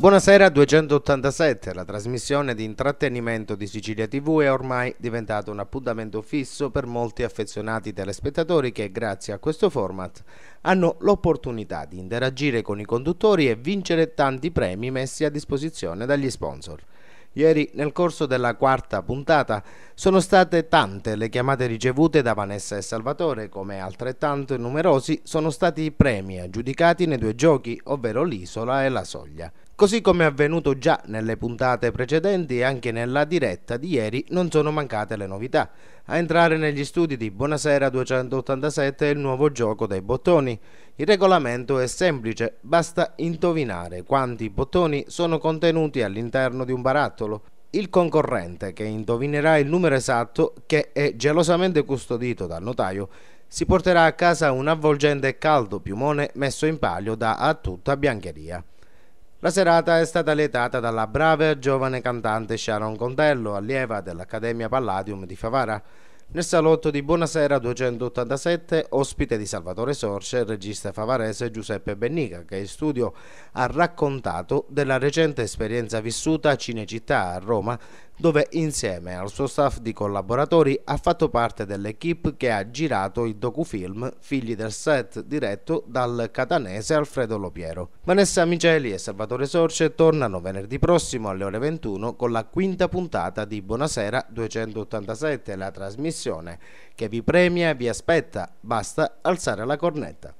Buonasera 287, la trasmissione di intrattenimento di Sicilia TV è ormai diventata un appuntamento fisso per molti affezionati telespettatori che grazie a questo format hanno l'opportunità di interagire con i conduttori e vincere tanti premi messi a disposizione dagli sponsor. Ieri, nel corso della quarta puntata, sono state tante le chiamate ricevute da Vanessa e Salvatore, come altrettanto numerosi sono stati i premi aggiudicati nei due giochi, ovvero l'Isola e la Soglia. Così come è avvenuto già nelle puntate precedenti e anche nella diretta di ieri non sono mancate le novità. A entrare negli studi di Buonasera 287 è il nuovo gioco dei bottoni. Il regolamento è semplice, basta indovinare quanti bottoni sono contenuti all'interno di un barattolo. Il concorrente che indovinerà il numero esatto, che è gelosamente custodito dal notaio, si porterà a casa un avvolgente e caldo piumone messo in palio da a tutta biancheria. La serata è stata lietata dalla brava e giovane cantante Sharon Contello, allieva dell'Accademia Palladium di Favara. Nel salotto di Buonasera 287, ospite di Salvatore Sorce, il regista favarese Giuseppe Bennica, che in studio ha raccontato della recente esperienza vissuta a Cinecittà, a Roma, dove insieme al suo staff di collaboratori ha fatto parte dell'equipe che ha girato il docufilm Figli del Set diretto dal catanese Alfredo Lopiero. Vanessa Miceli e Salvatore Sorce tornano venerdì prossimo alle ore 21 con la quinta puntata di Buonasera 287, la trasmissione che vi premia e vi aspetta, basta alzare la cornetta.